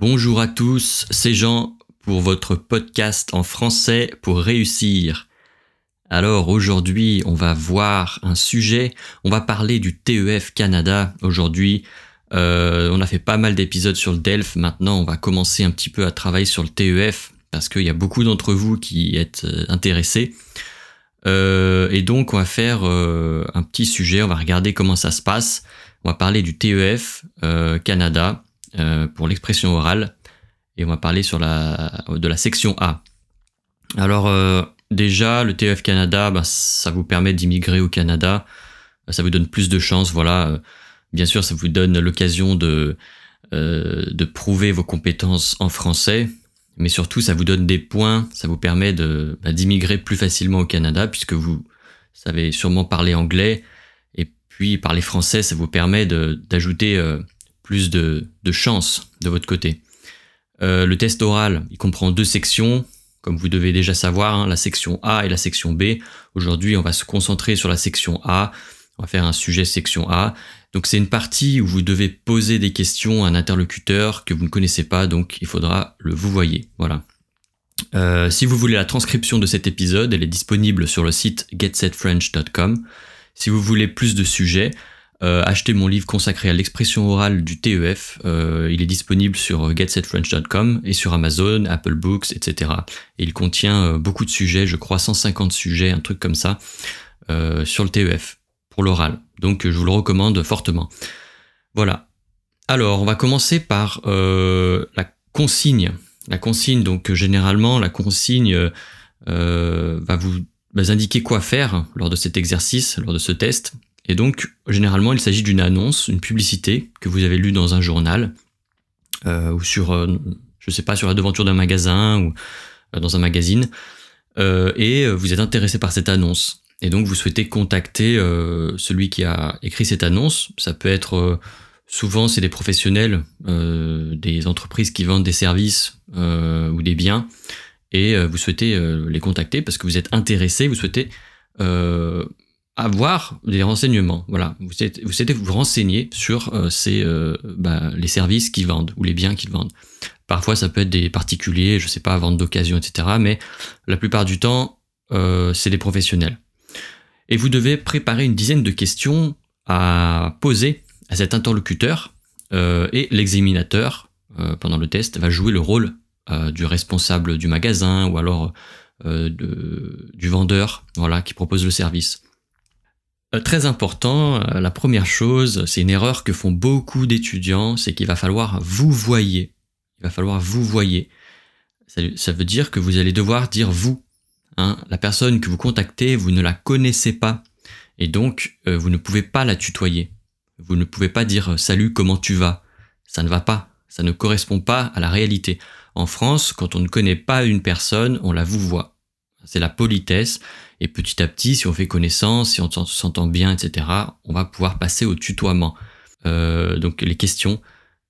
Bonjour à tous, c'est Jean pour votre podcast en français pour réussir. Alors aujourd'hui, on va voir un sujet, on va parler du TEF Canada aujourd'hui. Euh, on a fait pas mal d'épisodes sur le DELF, maintenant on va commencer un petit peu à travailler sur le TEF parce qu'il y a beaucoup d'entre vous qui êtes euh, intéressés. Euh, et donc on va faire un petit sujet, on va regarder comment ça se passe. On va parler du TEF Canada euh, pour l'expression orale et on va parler sur la, de la section A. Alors euh, déjà, le TEF Canada, bah, ça vous permet d'immigrer au Canada, ça vous donne plus de chances, voilà. Euh, bien sûr, ça vous donne l'occasion de, euh, de prouver vos compétences en français, mais surtout ça vous donne des points, ça vous permet de, bah, d'immigrer plus facilement au Canada puisque vous savez sûrement parler anglais, et puis parler français, ça vous permet d'ajouter... Euh, plus de, chance de votre côté. Euh, le test oral, il comprend deux sections, comme vous devez déjà savoir, hein, la section A et la section B. Aujourd'hui, on va se concentrer sur la section A. On va faire un sujet section A. Donc c'est une partie où vous devez poser des questions à un interlocuteur que vous ne connaissez pas, donc il faudra le vous voyez. Voilà. Euh, si vous voulez la transcription de cet épisode, elle est disponible sur le site getsetfrench.com. Si vous voulez plus de sujets, euh, mon livre consacré à l'expression orale du TEF. Euh, il est disponible sur getsetfrench.com et sur Amazon, Apple Books, etc. Et il contient euh, beaucoup de sujets, je crois 150 sujets, un truc comme ça, euh, sur le TEF, pour l'oral. Donc je vous le recommande fortement. Voilà. Alors, on va commencer par la consigne. La consigne, donc généralement, la consigne va vous indiquer quoi faire lors de cet exercice, lors de ce test. Et donc, généralement, il s'agit d'une annonce, une publicité que vous avez lue dans un journal euh, ou sur, euh, je ne sais pas, sur la devanture d'un magasin ou euh, dans un magazine. et vous êtes intéressé par cette annonce. Et donc, vous souhaitez contacter celui qui a écrit cette annonce. Ça peut être souvent, c'est des professionnels, des entreprises qui vendent des services ou des biens. Et vous souhaitez les contacter parce que vous êtes intéressé, vous souhaitez avoir des renseignements. Voilà, vous êtes, vous vous renseigner sur euh, ces, euh, bah, les services qu'ils vendent ou les biens qu'ils vendent. Parfois, ça peut être des particuliers, je ne sais pas, vente d'occasion, etc. Mais la plupart du temps, euh, c'est des professionnels. Et vous devez préparer une dizaine de questions à poser à cet interlocuteur et l'examinateur pendant le test va jouer le rôle du responsable du magasin ou alors du vendeur, voilà, qui propose le service. Euh, très important, euh, la première chose, c'est une erreur que font beaucoup d'étudiants, c'est qu'il va falloir vous voyez. Il va falloir vous voyez. Ça, veut dire que vous allez devoir dire vous. Hein. La personne que vous contactez, vous ne la connaissez pas. Et donc, euh, vous ne pouvez pas la tutoyer. Vous ne pouvez pas dire salut, comment tu vas Ça ne va pas. Ça ne correspond pas à la réalité. En France, quand on ne connaît pas une personne, on la vous voit. C'est la politesse. Et petit à petit, si on fait connaissance, si on s'entend bien, etc., on va pouvoir passer au tutoiement. Euh, donc les questions,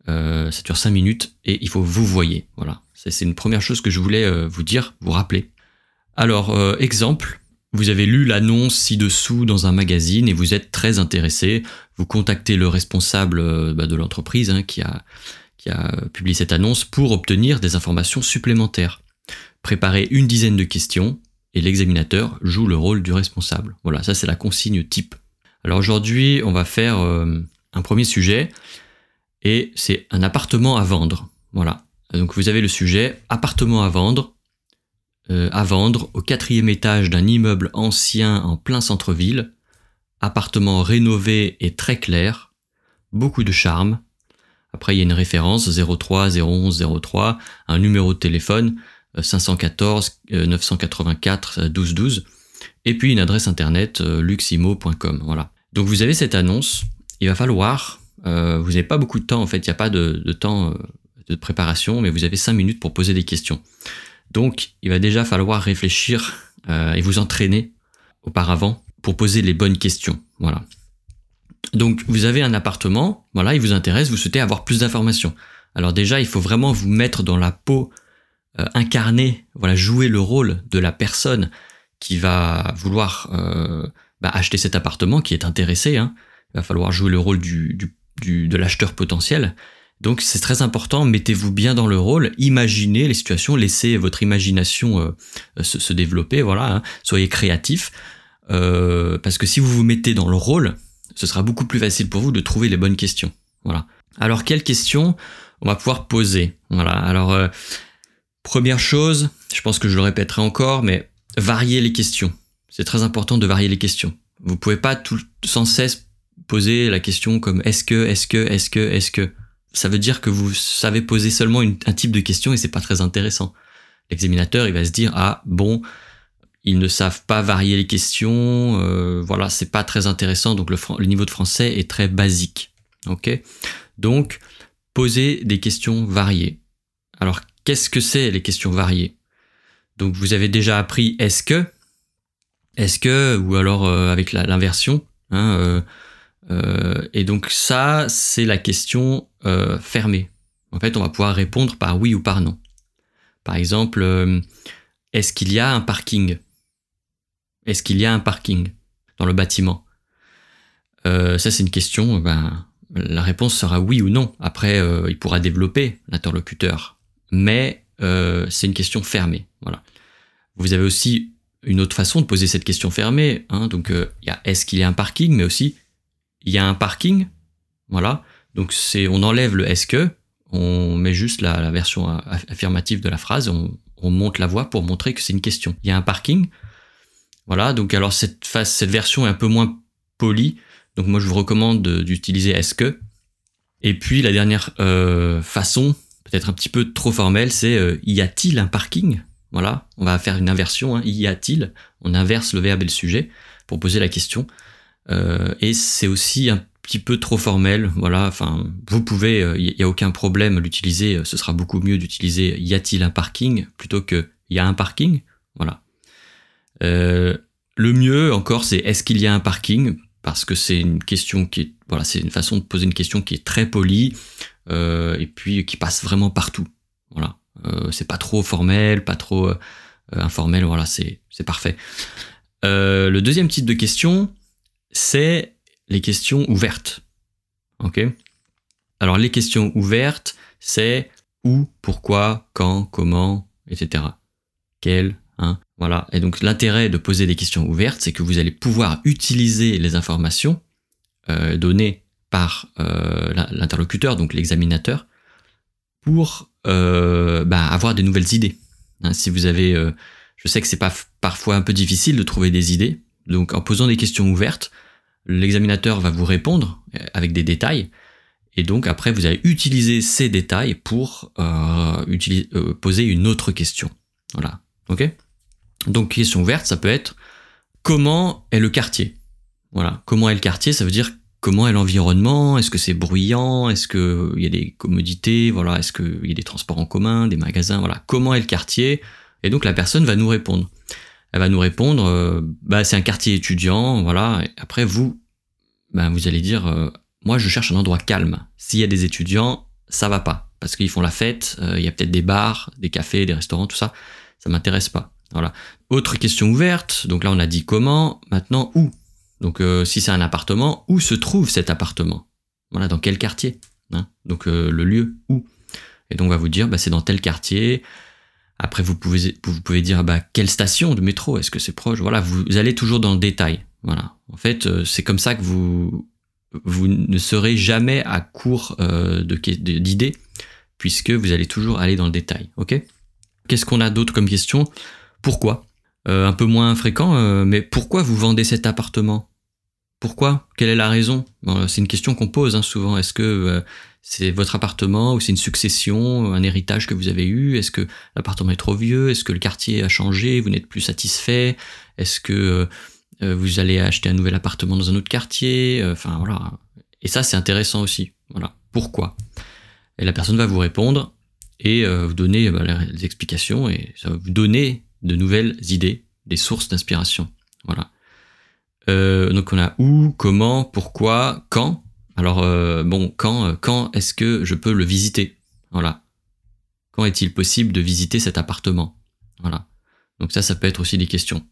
euh, ça dure 5 minutes et il faut vous voyez. Voilà, c'est une première chose que je voulais euh, vous dire, vous rappeler. Alors, exemple, vous avez lu l'annonce ci-dessous dans un magazine et vous êtes très intéressé. Vous contactez le responsable bah, de l'entreprise hein, qui, a, qui a publié cette annonce pour obtenir des informations supplémentaires. Préparer une dizaine de questions et l'examinateur joue le rôle du responsable. Voilà, ça c'est la consigne type. Alors aujourd'hui, on va faire euh, un premier sujet et c'est un appartement à vendre. Voilà. Donc vous avez le sujet appartement à vendre, euh, à vendre au quatrième étage d'un immeuble ancien en plein centre-ville, appartement rénové et très clair, beaucoup de charme. Après il y a une référence 03 un numéro de téléphone. 514 984 1212 et puis une adresse internet euh, luximo.com. Voilà. Donc vous avez cette annonce, il va falloir, euh, vous n'avez pas beaucoup de temps en fait, il n'y a pas de, temps euh, de préparation, mais vous avez 5 minutes pour poser des questions. Donc il va déjà falloir réfléchir et vous entraîner auparavant pour poser les bonnes questions. Voilà. Donc vous avez un appartement, voilà, il vous intéresse, vous souhaitez avoir plus d'informations. Alors déjà, il faut vraiment vous mettre dans la peau euh, incarner, voilà, jouer le rôle de la personne qui va vouloir euh, bah, acheter cet appartement, qui est intéressé. Hein. Il va falloir jouer le rôle du, du, de l'acheteur potentiel. Donc c'est très important, mettez-vous bien dans le rôle, imaginez les situations, laissez votre imagination euh, se, développer, voilà, hein. soyez créatif, parce que si vous vous mettez dans le rôle, ce sera beaucoup plus facile pour vous de trouver les bonnes questions. Voilà. Alors quelles questions on va pouvoir poser Voilà. Alors euh, Première chose, je pense que je le répéterai encore, mais varier les questions. C'est très important de varier les questions. Vous pouvez pas tout, sans cesse poser la question comme est-ce que, est-ce que, est-ce que, est-ce que. Ça veut dire que vous savez poser seulement un type de question et c'est pas très intéressant. L'examinateur, il va se dire ah bon, ils ne savent pas varier les questions, euh, voilà, c'est pas très intéressant. Donc le, niveau de français est très basique. Ok, donc poser des questions variées. Alors Qu'est-ce que c'est les questions variées Donc vous avez déjà appris est-ce que, est-ce que, ou alors euh, avec l'inversion. Hein, euh, euh, et donc ça, c'est la question fermée. En fait, on va pouvoir répondre par oui ou par non. Par exemple, est-ce qu'il y a un parking Est-ce qu'il y a un parking dans le bâtiment Ça, c'est une question. Ben, la réponse sera oui ou non. Après, il pourra développer l'interlocuteur mais euh, c'est une question fermée. Voilà. Vous avez aussi une autre façon de poser cette question fermée. Hein, donc, euh, il y a est-ce qu'il y a un parking, mais aussi il y a un parking. Voilà. Donc, c'est on enlève le est-ce que, on met juste la, version affirmative de la phrase, on, on monte la voix pour montrer que c'est une question. Il y a un parking. Voilà. Donc, alors cette phase, cette version est un peu moins polie. Donc, moi, je vous recommande d'utiliser est-ce que. Et puis, la dernière euh, façon peut-être un petit peu trop formel, c'est euh, y a-t-il un parking Voilà, on va faire une inversion, hein. y a-t-il On inverse le verbe et le sujet pour poser la question. Euh, et c'est aussi un petit peu trop formel, voilà, enfin, vous pouvez, il euh, n'y a aucun problème l'utiliser, ce sera beaucoup mieux d'utiliser y a-t-il un parking plutôt que y a un parking, voilà. le mieux encore, c'est est-ce qu'il y a un parking Parce que c'est une question qui est, voilà, c'est une façon de poser une question qui est très polie. Euh, et puis qui passe vraiment partout. Voilà, euh, c'est pas trop formel, pas trop euh, informel. Voilà, c'est parfait. le deuxième type de question, c'est les questions ouvertes. Ok. Alors les questions ouvertes, c'est où, pourquoi, quand, comment, etc. Quel, hein. Voilà. Et donc l'intérêt de poser des questions ouvertes, c'est que vous allez pouvoir utiliser les informations données par euh, l'interlocuteur, donc l'examinateur, pour euh, bah, avoir des nouvelles idées. Hein, si vous avez, euh, je sais que c'est pas parfois un peu difficile de trouver des idées, donc en posant des questions ouvertes, l'examinateur va vous répondre avec des détails, et donc après vous allez utiliser ces détails pour poser une autre question. Voilà, ok Donc question ouverte, ça peut être comment est le quartier Voilà, comment est le quartier Ça veut dire comment est l'environnement Est-ce que c'est bruyant Est-ce qu'il y a des commodités Voilà, est-ce qu'il y a des transports en commun, des magasins Voilà, comment est le quartier Et donc la personne va nous répondre. Elle va nous répondre, euh, bah c'est un quartier étudiant, voilà. après vous, bah, vous allez dire, euh, moi je cherche un endroit calme. S'il y a des étudiants, ça va pas parce qu'ils font la fête. Euh, il y a peut-être des bars, des cafés, des restaurants, tout ça. Ça m'intéresse pas. Voilà. Autre question ouverte. Donc là on a dit comment. Maintenant où donc euh, si c'est un appartement, où se trouve cet appartement Voilà, dans quel quartier hein Donc euh, le lieu, où Et donc on va vous dire, bah, c'est dans tel quartier. Après, vous pouvez, vous pouvez dire, bah, quelle station de métro Est-ce que c'est proche Voilà, vous allez toujours dans le détail. Voilà. En fait, euh, c'est comme ça que vous, vous ne serez jamais à court d'idées, puisque vous allez toujours aller dans le détail. OK Qu'est-ce qu'on a d'autre comme question Pourquoi euh, un peu moins fréquent, euh, mais pourquoi vous vendez cet appartement pourquoi Quelle est la raison euh, C'est une question qu'on pose hein, souvent. Est-ce que c'est votre appartement ou c'est une succession, un héritage que vous avez eu Est-ce que l'appartement est trop vieux Est-ce que le quartier a changé Vous n'êtes plus satisfait Est-ce que vous allez acheter un nouvel appartement dans un autre quartier Enfin voilà. Et ça c'est intéressant aussi. Voilà. Pourquoi Et la personne va vous répondre et vous donner bah, les explications et ça va vous donner de nouvelles idées, des sources d'inspiration. Voilà. Euh, donc on a où, comment, pourquoi, quand. Alors euh, bon, quand, euh, quand est-ce que je peux le visiter Voilà. Quand est-il possible de visiter cet appartement Voilà. Donc ça, ça peut être aussi des questions.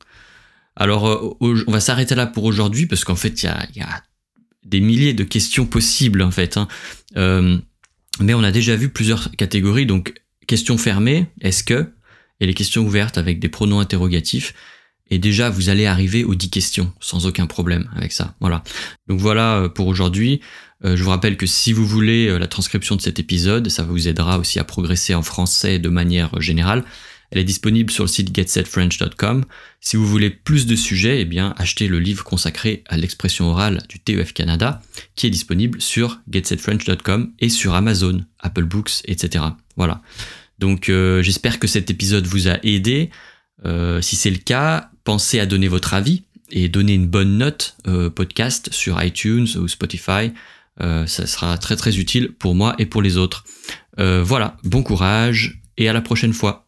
Alors on va s'arrêter là pour aujourd'hui parce qu'en fait il y a, des milliers de questions possibles en fait. Hein. mais on a déjà vu plusieurs catégories. Donc question fermée, est-ce que et les questions ouvertes avec des pronoms interrogatifs. Et déjà, vous allez arriver aux 10 questions sans aucun problème avec ça. Voilà. Donc voilà euh, pour aujourd'hui. Euh, je vous rappelle que si vous voulez euh, la transcription de cet épisode, ça vous aidera aussi à progresser en français de manière générale. Elle est disponible sur le site getsetfrench.com. Si vous voulez plus de sujets, eh bien, achetez le livre consacré à l'expression orale du TEF Canada, qui est disponible sur getsetfrench.com et sur Amazon, Apple Books, etc. Voilà. Donc euh, j'espère que cet épisode vous a aidé. Euh, si c'est le cas, pensez à donner votre avis et donner une bonne note euh, podcast sur iTunes ou Spotify. Euh, ça sera très très utile pour moi et pour les autres. voilà, bon courage et à la prochaine fois.